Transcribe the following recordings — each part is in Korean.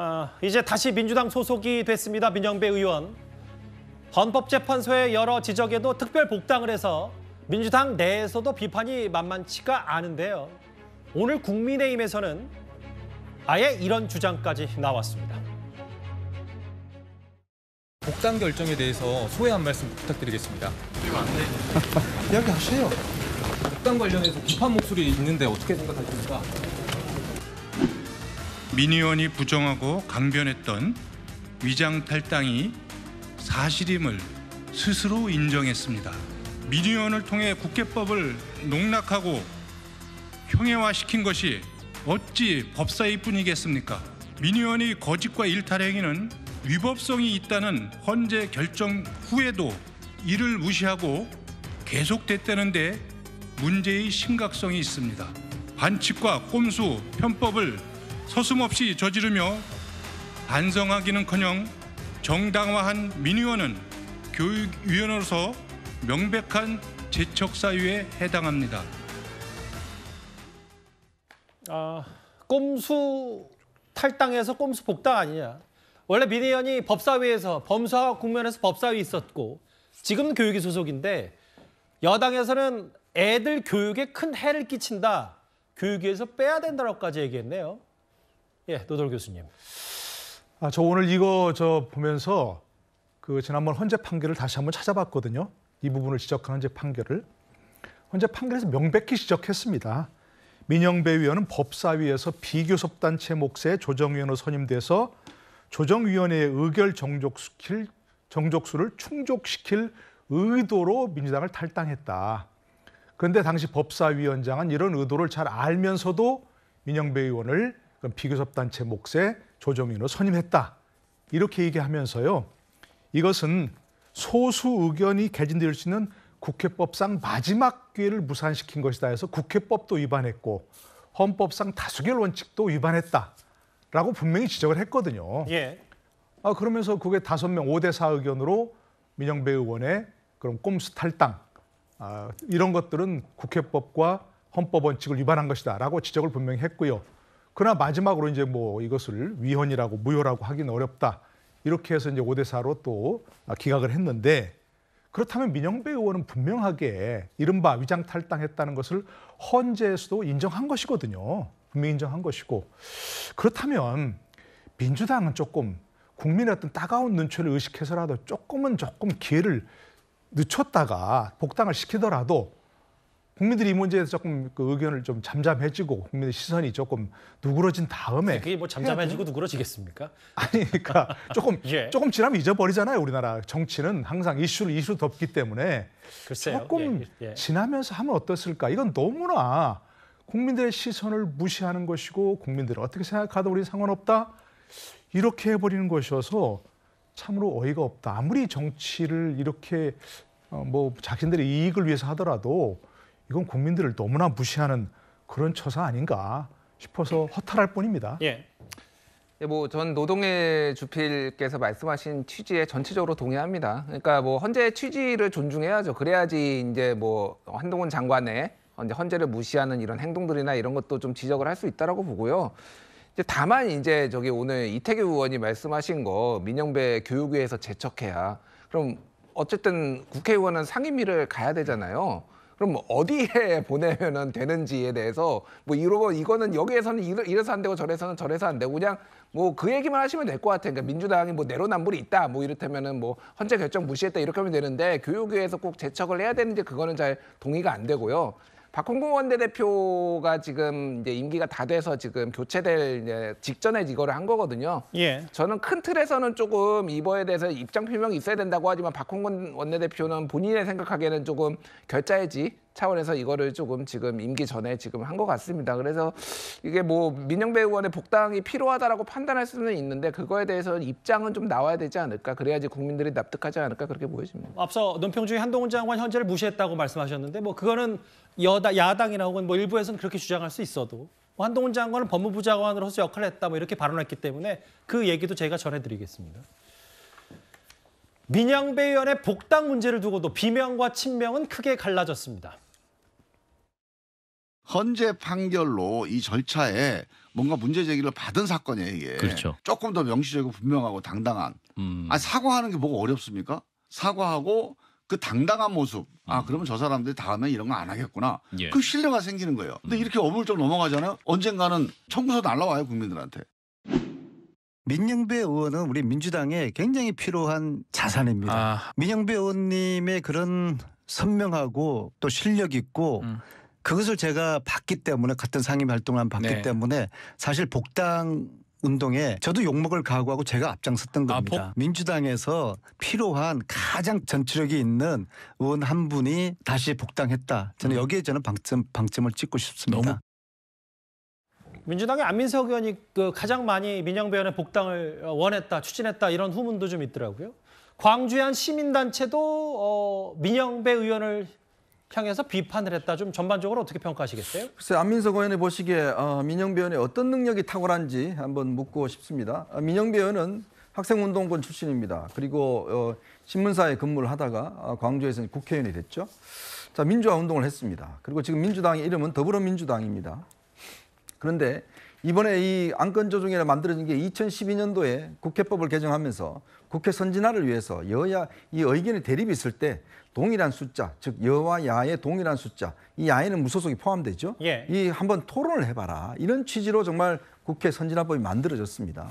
아, 이제 다시 민주당 소속이 됐습니다. 민영배 의원. 헌법재판소의 여러 지적에도 특별 복당을 해서 민주당 내에서도 비판이 만만치가 않은데요. 오늘 국민의힘에서는 아예 이런 주장까지 나왔습니다. 복당 결정에 대해서 소회 한 말씀 부탁드리겠습니다. 이거 안 돼. 이야기하세요. 복당 관련해서 비판 목소리 있는데 어떻게 생각하십니까? 민 의원이 부정하고 강변했던 위장 탈당이 사실임을 스스로 인정했습니다. 민 의원을 통해 국회법을 농락하고 형해화시킨 것이 어찌 법사위 뿐이겠습니까? 민 의원이 거짓과 일탈 행위는 위법성이 있다는 헌재 결정 후에도 이를 무시하고 계속됐다는데 문제의 심각성이 있습니다. 반칙과 꼼수, 편법을 서슴없이 저지르며 반성하기는커녕 정당화한 민 의원은 교육위원으로서 명백한 재척 사유에 해당합니다. 아, 꼼수 탈당해서 꼼수 복당 아니냐. 원래 민 의원이 법사위에서 범사 국면에서 법사위 있었고 지금 교육위 소속인데 여당에서는 애들 교육에 큰 해를 끼친다. 교육위에서 빼야 된다고까지 얘기했네요. 예, 노돌 교수님. 아, 저 오늘 이거 저 보면서 그 지난번 헌재 판결을 다시 한번 찾아봤거든요. 이 부분을 지적한 헌재 판결을. 헌재 판결에서 명백히 지적했습니다. 민영배 위원은 법사위에서 비교섭단체 몫의 조정위원으로 선임돼서 조정위원회의 의결 정족수킬 정족수를 충족시킬 의도로 민주당을 탈당했다. 그런데 당시 법사위원장은 이런 의도를 잘 알면서도 민영배 의원을 그럼 비교섭단체 목세 조정위원으로 선임했다. 이렇게 얘기하면서요. 이것은 소수 의견이 개진될 수 있는 국회법상 마지막 기회를 무산시킨 것이다 해서 국회법도 위반했고 헌법상 다수결 원칙도 위반했다라고 분명히 지적을 했거든요. 예. 아, 그러면서 그게 다섯 명 5대 4 의견으로 민영배 의원의 그런 꼼수 탈당 아, 이런 것들은 국회법과 헌법 원칙을 위반한 것이다라고 지적을 분명히 했고요. 그러나 마지막으로 이제 뭐 이것을 위헌이라고 무효라고 하긴 어렵다. 이렇게 해서 이제 5대 4로 또 기각을 했는데 그렇다면 민영배 의원은 분명하게 이른바 위장 탈당했다는 것을 헌재에서도 인정한 것이거든요. 분명히 인정한 것이고 그렇다면 민주당은 조금 국민의 어떤 따가운 눈초리를 의식해서라도 조금은 조금 기회를 늦췄다가 복당을 시키더라도 국민들이 이 문제에 서 조금 그 의견을 좀 잠잠해지고 국민의 시선이 조금 누그러진 다음에 그게 뭐 잠잠해지고 누그러지겠습니까? 아니 그러니까 조금 예. 조금 지나면 잊어버리잖아요 우리나라 정치는 항상 이슈를 이슈 덮기 때문에 글쎄요. 조금 예, 예. 예. 지나면서 하면 어떻을까 이건 너무나 국민들의 시선을 무시하는 것이고 국민들은 어떻게 생각하든 우리 상관없다 이렇게 해버리는 것이어서 참으로 어이가 없다 아무리 정치를 이렇게 어, 뭐 자신들의 이익을 위해서 하더라도 이건 국민들을 너무나 무시하는 그런 처사 아닌가 싶어서 허탈할 뿐입니다. 예. 네, 뭐전 노동의 주필께서 말씀하신 취지에 전체적으로 동의합니다. 그러니까 뭐 헌재 취지를 존중해야죠. 그래야지 이제 뭐 한동훈 장관의 이제 헌재를 무시하는 이런 행동들이나 이런 것도 좀 지적을 할 수 있다라고 보고요. 이제 다만 이제 저기 오늘 이태규 의원이 말씀하신 거 민영배 교육위에서 재척해야 그럼 어쨌든 국회의원은 상임위를 가야 되잖아요. 그럼 뭐 어디에 보내면은 되는지에 대해서 뭐 이러고 이거는 여기에서는 이래서 안 되고 저래서는 저래서 안 되고 그냥 뭐 그 얘기만 하시면 될 것 같아요. 그러니까 민주당이 뭐 내로남불이 있다 뭐 이렇다면은 뭐 헌재 결정 무시했다 이렇게 하면 되는데 교육위에서 꼭 제척을 해야 되는지 그거는 잘 동의가 안 되고요. 박홍근 원내대표가 지금 이제 임기가 다 돼서 지금 교체될 이제 직전에 이거를 한 거거든요. 예. 저는 큰 틀에서는 조금 이거에 대해서 입장 표명이 있어야 된다고 하지만 박홍근 원내대표는 본인의 생각하기에는 조금 결자해지 차원에서 이거를 조금 지금 임기 전에 지금 한 것 같습니다. 그래서 이게 뭐 민영배 의원의 복당이 필요하다라고 판단할 수는 있는데 그거에 대해서는 입장은 좀 나와야 되지 않을까. 그래야지 국민들이 납득하지 않을까 그렇게 보여집니다. 앞서 논평중에 한동훈 장관 현재를 무시했다고 말씀하셨는데 뭐 그거는 여다 야당이나 혹은 뭐 일부에서는 그렇게 주장할 수 있어도 뭐 한동훈 장관은 법무부 장관으로서 역할을 했다 뭐 이렇게 발언했기 때문에 그 얘기도 제가 전해드리겠습니다. 민영배 의원의 복당 문제를 두고도 비명과 친명은 크게 갈라졌습니다. 헌재 판결로 이 절차에 뭔가 문제 제기를 받은 사건이에요 이게. 그렇죠. 조금 더 명시적이고 분명하고 당당한. 음. 아 사과하는 게 뭐가 어렵습니까? 사과하고 그 당당한 모습. 아, 음. 그러면 저 사람들이 다음에 이런 거 안 하겠구나. 예. 그 신뢰가 생기는 거예요. 근데 음. 이렇게 어물쩍 넘어가잖아요. 언젠가는 청구서 날라와요, 국민들한테. 민영배 의원은 우리 민주당에 굉장히 필요한 자산입니다. 아. 민영배 의원님의 그런 선명하고 또 실력 있고 음. 그것을 제가 봤기 때문에 같은 상임 활동을 한 봤기 네. 때문에 사실 복당 운동에 저도 욕먹을 각오하고 제가 앞장섰던 아, 겁니다. 아, 민주당에서 필요한 가장 전투력이 있는 의원 한 분이 다시 복당했다. 저는 음. 여기에 저는 방점, 방점을 찍고 싶습니다. 민주당의 안민석 의원이 그 가장 많이 민영배 의원의 복당을 어, 원했다, 추진했다 이런 후문도 좀 있더라고요. 광주의 한 시민단체도 어, 민영배 의원을 향해서 비판을 했다. 좀 전반적으로 어떻게 평가하시겠어요? 글쎄 안민석 의원이 보시기에 어, 민영배 의원의 어떤 능력이 탁월한지 한번 묻고 싶습니다. 어, 민영배 의원은 학생운동권 출신입니다. 그리고 어, 신문사에 근무를 하다가 광주에서 국회의원이 됐죠. 자 민주화 운동을 했습니다. 그리고 지금 민주당의 이름은 더불어민주당입니다. 그런데 이번에 이 안건 조정이라 만들어진 게 2012년도에 국회법을 개정하면서 국회 선진화를 위해서 여야 이 의견의 대립이 있을 때 동일한 숫자, 즉 여와 야의 동일한 숫자, 이 야에는 무소속이 포함되죠. 예. 이 한번 토론을 해봐라 이런 취지로 정말 국회 선진화법이 만들어졌습니다.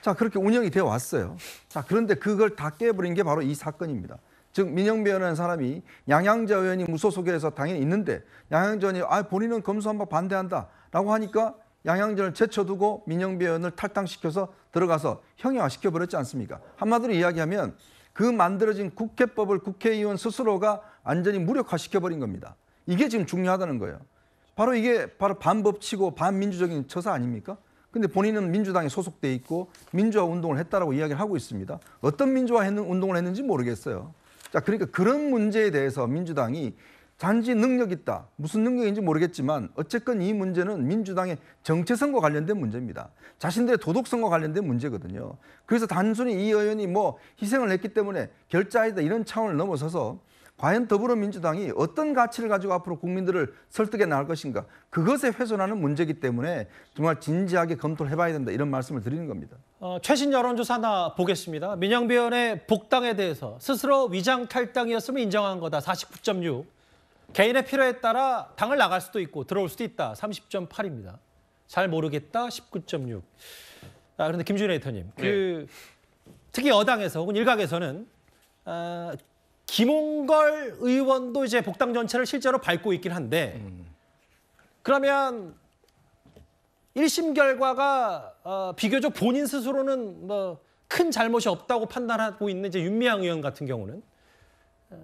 자 그렇게 운영이 되어 왔어요. 자 그런데 그걸 다 깨버린 게 바로 이 사건입니다. 즉 민영배 의원이라는 사람이 양양자 의원이 무소속에서 당연히 있는데 양양자 의원이 아 본인은 검수한박 반대한다라고 하니까 양양전을 제쳐두고 민영배원을 탈당시켜서 들어가서 형형화시켜 버렸지 않습니까? 한마디로 이야기하면 그 만들어진 국회법을 국회의원 스스로가 완전히 무력화시켜 버린 겁니다. 이게 지금 중요하다는 거예요. 바로 이게 바로 반법치고 반민주적인 처사 아닙니까? 근데 본인은 민주당에 소속돼 있고 민주화 운동을 했다라고 이야기를 하고 있습니다. 어떤 민주화 운동을 했는지 모르겠어요. 자, 그러니까 그런 문제에 대해서 민주당이 단지 능력 있다. 무슨 능력인지 모르겠지만 어쨌건 이 문제는 민주당의 정체성과 관련된 문제입니다. 자신들의 도덕성과 관련된 문제거든요. 그래서 단순히 이 의원이 뭐 희생을 했기 때문에 결자이다 이런 차원을 넘어서서 과연 더불어민주당이 어떤 가치를 가지고 앞으로 국민들을 설득해 나갈 것인가 그것에 훼손하는 문제이기 때문에 정말 진지하게 검토를 해봐야 된다 이런 말씀을 드리는 겁니다. 어, 최신 여론조사 하나 보겠습니다. 민영배 의원의 복당에 대해서 스스로 위장 탈당이었으면 인정한 거다 49.6. 개인의 필요에 따라 당을 나갈 수도 있고 들어올 수도 있다. 30.8입니다. 잘 모르겠다. 19.6. 아, 그런데 김준일 에터님그 네. 특히 여당에서 혹은 일각에서는 아, 김홍걸 의원도 이제 복당 전체를 실제로 밟고 있긴 한데 음. 그러면 1심 결과가 어, 비교적 본인 스스로는 뭐 큰 잘못이 없다고 판단하고 있는 이제 윤미향 의원 같은 경우는 어,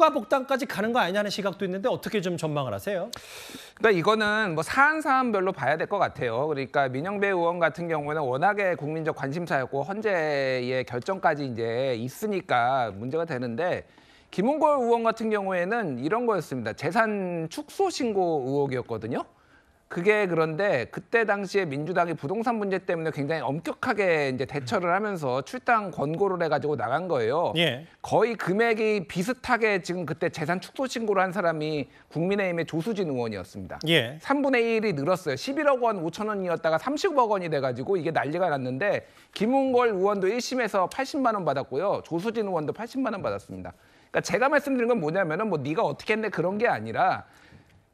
추가 복당까지 가는 거 아니냐는 시각도 있는데 어떻게 좀 전망을 하세요? 그러니까 이거는 뭐 사안 사안별로 봐야 될 것 같아요. 그러니까 민영배 의원 같은 경우에는 워낙에 국민적 관심사였고 헌재의 결정까지 이제 있으니까 문제가 되는데 김홍걸 의원 같은 경우에는 이런 거였습니다. 재산 축소 신고 의혹이었거든요. 그게 그런데 그때 당시에 민주당이 부동산 문제 때문에 굉장히 엄격하게 이제 대처를 하면서 출당 권고를 해가지고 나간 거예요. 예. 거의 금액이 비슷하게 지금 그때 재산 축소 신고를 한 사람이 국민의힘의 조수진 의원이었습니다. 예. 3분의 1이 늘었어요. 11억 원 5천 원이었다가 30억 원이 돼가지고 이게 난리가 났는데 김웅걸 의원도 1심에서 80만 원 받았고요. 조수진 의원도 80만 원 받았습니다. 그러니까 제가 말씀드린 건 뭐냐면은 뭐 네가 어떻게 했네 그런 게 아니라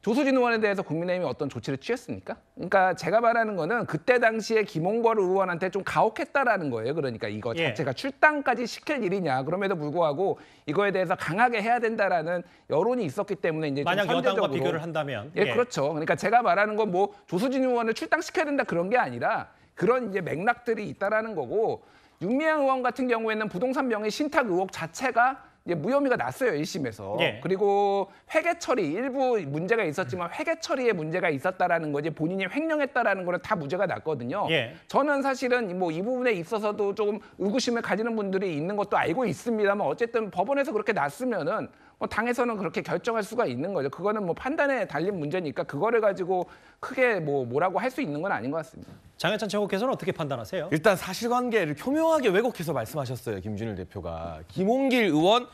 조수진 의원에 대해서 국민의힘이 어떤 조치를 취했습니까? 그러니까 제가 말하는 거는 그때 당시에 김홍걸 의원한테 좀 가혹했다라는 거예요. 그러니까 이거 예. 자체가 출당까지 시킬 일이냐. 그럼에도 불구하고 이거에 대해서 강하게 해야 된다라는 여론이 있었기 때문에 이제 만약 여당과 비교를 한다면 예, 예. 그렇죠. 그러니까 제가 말하는 건 뭐 조수진 의원을 출당시켜야 된다 그런 게 아니라 그런 이제 맥락들이 있다라는 거고 윤미향 의원 같은 경우에는 부동산 명의 신탁 의혹 자체가 이제 무혐의가 났어요 1심에서 예. 그리고 회계 처리 일부 문제가 있었지만 회계 처리에 문제가 있었다라는 거지 본인이 횡령했다라는 거는 다문제가 났거든요. 예. 저는 사실은 뭐이 뭐 부분에 있어서도 조금 의구심을 가지는 분들이 있는 것도 알고 있습니다만 어쨌든 법원에서 그렇게 났으면은 뭐 당에서는 그렇게 결정할 수가 있는 거죠. 그거는 뭐 판단에 달린 문제니까 그거를 가지고 크게 뭐 뭐라고 할 수 있는 건 아닌 것 같습니다. 장현찬 최고께서는 어떻게 판단하세요? 일단 사실관계를 교묘하게 왜곡해서 말씀하셨어요. 김준일 대표가. 김홍길 의원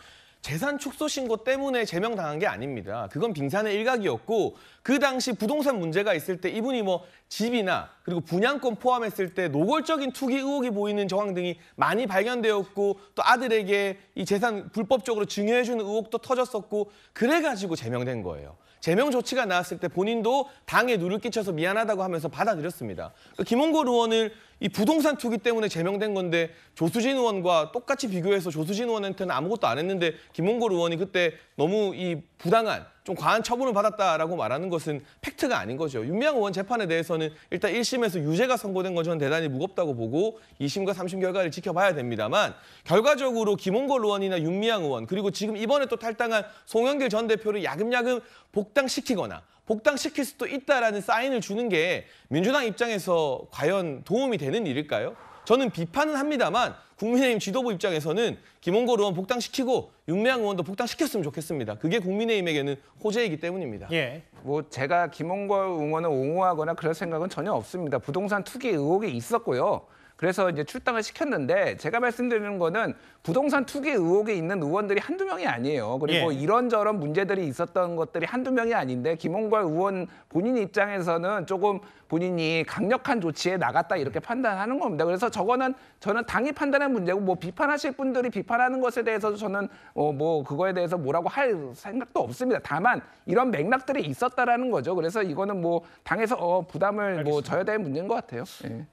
재산 축소 신고 때문에 제명당한 게 아닙니다. 그건 빙산의 일각이었고 그 당시 부동산 문제가 있을 때 이분이 뭐 집이나 그리고 분양권 포함했을 때 노골적인 투기 의혹이 보이는 정황 등이 많이 발견되었고 또 아들에게 이 재산 불법적으로 증여해주는 의혹도 터졌었고 그래가지고 제명된 거예요. 제명 조치가 나왔을 때 본인도 당에 누를 끼쳐서 미안하다고 하면서 받아들였습니다. 그러니까 김홍걸 의원을 이 부동산 투기 때문에 제명된 건데 조수진 의원과 똑같이 비교해서 조수진 의원한테는 아무것도 안 했는데 김홍걸 의원이 그때 너무 이 부당한 좀 과한 처분을 받았다라고 말하는 것은 팩트가 아닌 거죠. 윤미향 의원 재판에 대해서는 일단 1심에서 유죄가 선고된 건 저는 대단히 무겁다고 보고 2심과 3심 결과를 지켜봐야 됩니다만 결과적으로 김홍걸 의원이나 윤미향 의원 그리고 지금 이번에 또 탈당한 송영길 전 대표를 야금야금 복당시키거나 복당시킬 수도 있다라는 사인을 주는 게 민주당 입장에서 과연 도움이 되는 일일까요? 저는 비판은 합니다만 국민의힘 지도부 입장에서는 김홍걸 의원 복당시키고 윤미향 의원도 복당시켰으면 좋겠습니다. 그게 국민의힘에게는 호재이기 때문입니다. 예. 뭐 제가 김홍걸 의원을 옹호하거나 그럴 생각은 전혀 없습니다. 부동산 투기 의혹이 있었고요. 그래서 이제 출당을 시켰는데 제가 말씀드리는 거는 부동산 투기 의혹이 있는 의원들이 한두 명이 아니에요. 그리고 예. 이런저런 문제들이 있었던 것들이 한두 명이 아닌데 김홍걸 의원 본인 입장에서는 조금 본인이 강력한 조치에 나갔다 이렇게 판단하는 겁니다. 그래서 저거는 저는 당이 판단한 문제고 뭐 비판하실 분들이 비판하는 것에 대해서 도 저는 어, 뭐 그거에 대해서 뭐라고 할 생각도 없습니다. 다만 이런 맥락들이 있었다라는 거죠. 그래서 이거는 뭐 당에서 어, 부담을 뭐 알겠습니다. 뭐 져야 될 문제인 것 같아요.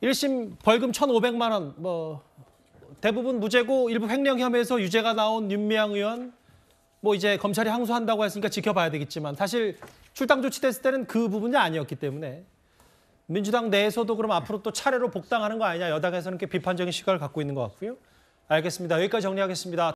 1심 예. 벌금 1,500 500만 원, 뭐 대부분 무죄고 일부 횡령 혐의에서 유죄가 나온 윤미향 의원, 뭐 이제 검찰이 항소한다고 했으니까 지켜봐야 되겠지만 사실 출당 조치됐을 때는 그 부분이 아니었기 때문에 민주당 내에서도 그럼 앞으로 또 차례로 복당하는 거 아니냐 여당에서는 이 비판적인 시각을 갖고 있는 것 같고요. 알겠습니다. 여기까지 정리하겠습니다.